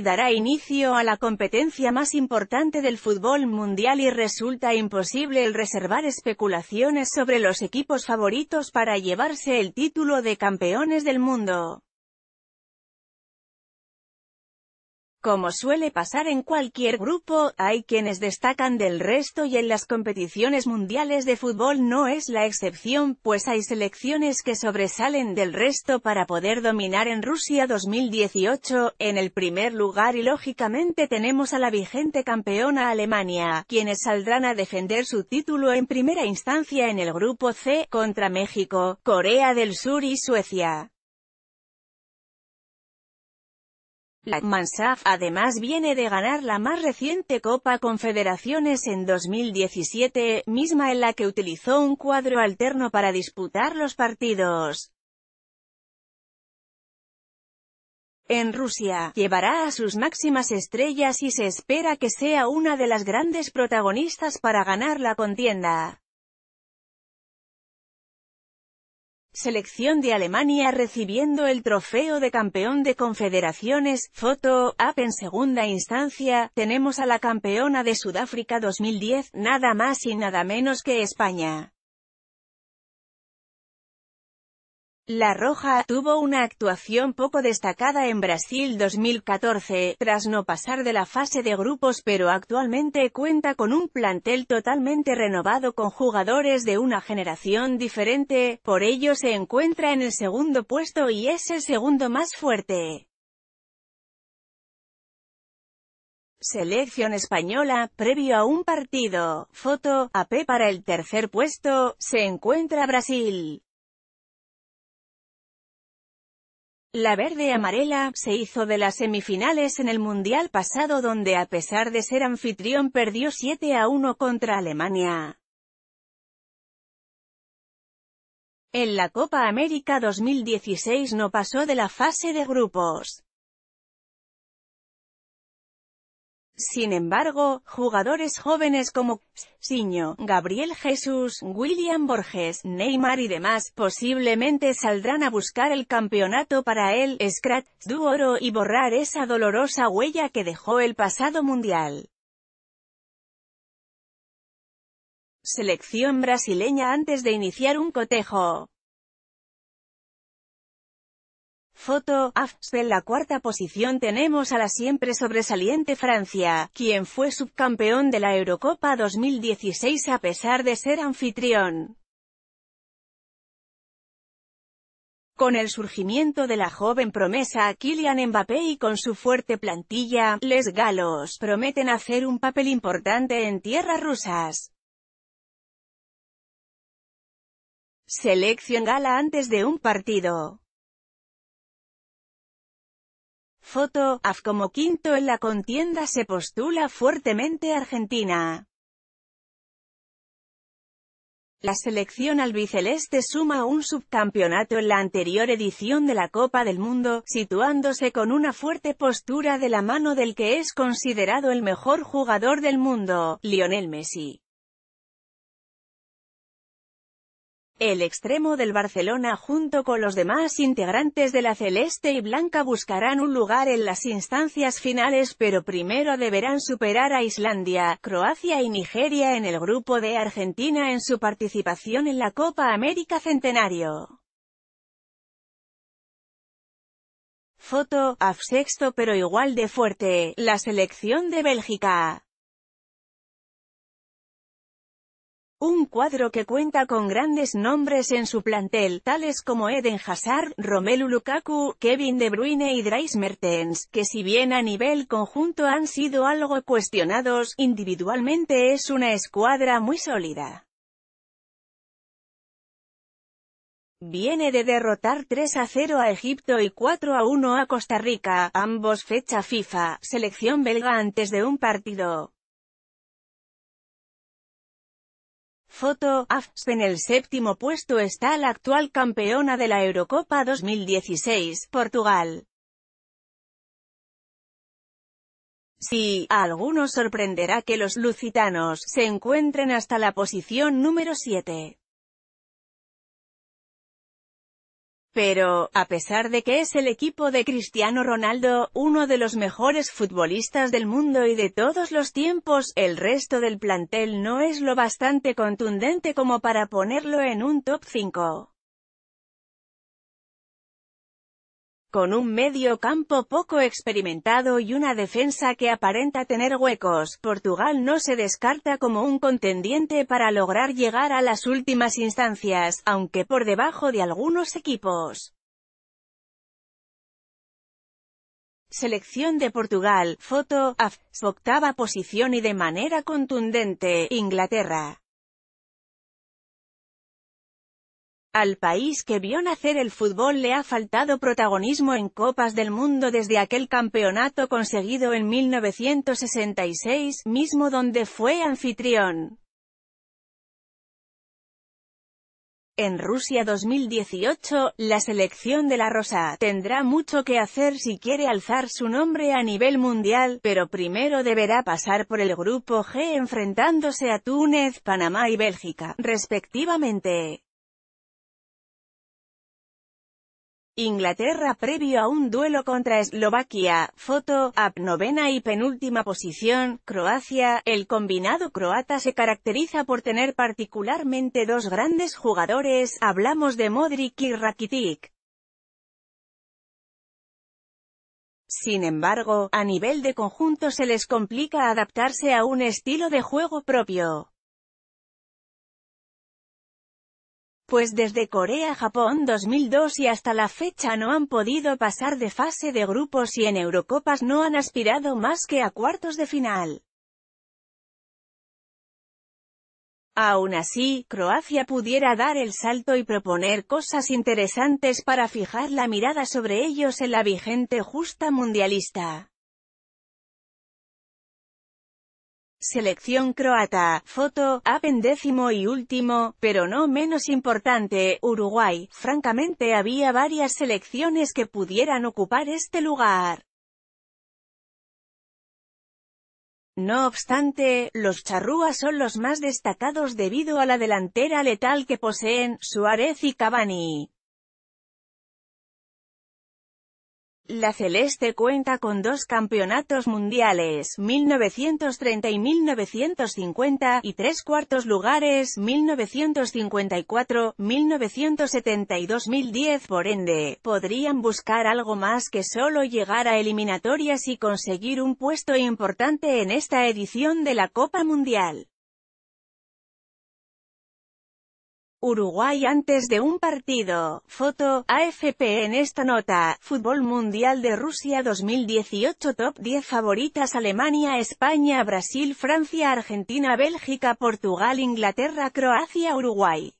dará inicio a la competencia más importante del fútbol mundial y resulta imposible el reservar especulaciones sobre los equipos favoritos para llevarse el título de campeones del mundo. Como suele pasar en cualquier grupo, hay quienes destacan del resto y en las competiciones mundiales de fútbol no es la excepción, pues hay selecciones que sobresalen del resto para poder dominar en Rusia 2018, en el primer lugar y lógicamente tenemos a la vigente campeona Alemania, quienes saldrán a defender su título en primera instancia en el grupo C, contra México, Corea del Sur y Suecia. Mansaf además viene de ganar la más reciente Copa Confederaciones en 2017, misma en la que utilizó un cuadro alterno para disputar los partidos. En Rusia, llevará a sus máximas estrellas y se espera que sea una de las grandes protagonistas para ganar la contienda. Selección de Alemania recibiendo el trofeo de campeón de confederaciones, foto, app en segunda instancia, tenemos a la campeona de Sudáfrica 2010, nada más y nada menos que España. La Roja tuvo una actuación poco destacada en Brasil 2014, tras no pasar de la fase de grupos pero actualmente cuenta con un plantel totalmente renovado con jugadores de una generación diferente, por ello se encuentra en el segundo puesto y es el segundo más fuerte. Selección española, previo a un partido, foto, AP para el tercer puesto, se encuentra Brasil. La verde amarela se hizo de las semifinales en el Mundial pasado donde a pesar de ser anfitrión perdió 7 a 1 contra Alemania. En la Copa América 2016 no pasó de la fase de grupos. Sin embargo, jugadores jóvenes como Siño, Gabriel Jesús, William Borges, Neymar y demás, posiblemente saldrán a buscar el campeonato para el Scratch du Oro y borrar esa dolorosa huella que dejó el pasado mundial. Selección brasileña antes de iniciar un cotejo. Foto, AFS En la cuarta posición tenemos a la siempre sobresaliente Francia, quien fue subcampeón de la Eurocopa 2016 a pesar de ser anfitrión. Con el surgimiento de la joven promesa Kylian Mbappé y con su fuerte plantilla, les galos prometen hacer un papel importante en tierras rusas. Selección gala antes de un partido. Foto, AF como quinto en la contienda se postula fuertemente Argentina. La selección albiceleste suma un subcampeonato en la anterior edición de la Copa del Mundo, situándose con una fuerte postura de la mano del que es considerado el mejor jugador del mundo, Lionel Messi. El extremo del Barcelona junto con los demás integrantes de la Celeste y Blanca buscarán un lugar en las instancias finales pero primero deberán superar a Islandia, Croacia y Nigeria en el grupo de Argentina en su participación en la Copa América Centenario. Foto, af sexto pero igual de fuerte, la selección de Bélgica. Un cuadro que cuenta con grandes nombres en su plantel, tales como Eden Hazard, Romelu Lukaku, Kevin De Bruyne y Dries Mertens, que si bien a nivel conjunto han sido algo cuestionados, individualmente es una escuadra muy sólida. Viene de derrotar 3 a 0 a Egipto y 4 a 1 a Costa Rica, ambos fecha FIFA, selección belga antes de un partido, Foto, AFS En el séptimo puesto está la actual campeona de la Eurocopa 2016, Portugal. Sí, a algunos sorprenderá que los lusitanos se encuentren hasta la posición número 7. Pero, a pesar de que es el equipo de Cristiano Ronaldo, uno de los mejores futbolistas del mundo y de todos los tiempos, el resto del plantel no es lo bastante contundente como para ponerlo en un top 5. con un medio campo poco experimentado y una defensa que aparenta tener huecos, Portugal no se descarta como un contendiente para lograr llegar a las últimas instancias, aunque por debajo de algunos equipos. Selección de Portugal, foto, AF, octava posición y de manera contundente, Inglaterra. Al país que vio nacer el fútbol le ha faltado protagonismo en Copas del Mundo desde aquel campeonato conseguido en 1966, mismo donde fue anfitrión. En Rusia 2018, la selección de la Rosa tendrá mucho que hacer si quiere alzar su nombre a nivel mundial, pero primero deberá pasar por el Grupo G enfrentándose a Túnez, Panamá y Bélgica, respectivamente. Inglaterra previo a un duelo contra Eslovaquia, foto, AP novena y penúltima posición, Croacia, el combinado croata se caracteriza por tener particularmente dos grandes jugadores, hablamos de Modric y Rakitic. Sin embargo, a nivel de conjunto se les complica adaptarse a un estilo de juego propio. pues desde Corea-Japón 2002 y hasta la fecha no han podido pasar de fase de grupos y en Eurocopas no han aspirado más que a cuartos de final. Aún así, Croacia pudiera dar el salto y proponer cosas interesantes para fijar la mirada sobre ellos en la vigente justa mundialista. Selección croata, foto, app y último, pero no menos importante, Uruguay. Francamente había varias selecciones que pudieran ocupar este lugar. No obstante, los charrúas son los más destacados debido a la delantera letal que poseen Suárez y Cavani. La Celeste cuenta con dos campeonatos mundiales, 1930 y 1950, y tres cuartos lugares, 1954, 1972, y 2010. Por ende, podrían buscar algo más que solo llegar a eliminatorias y conseguir un puesto importante en esta edición de la Copa Mundial. Uruguay antes de un partido. Foto, AFP en esta nota, Fútbol Mundial de Rusia 2018 Top 10 favoritas Alemania, España, Brasil, Francia, Argentina, Bélgica, Portugal, Inglaterra, Croacia, Uruguay.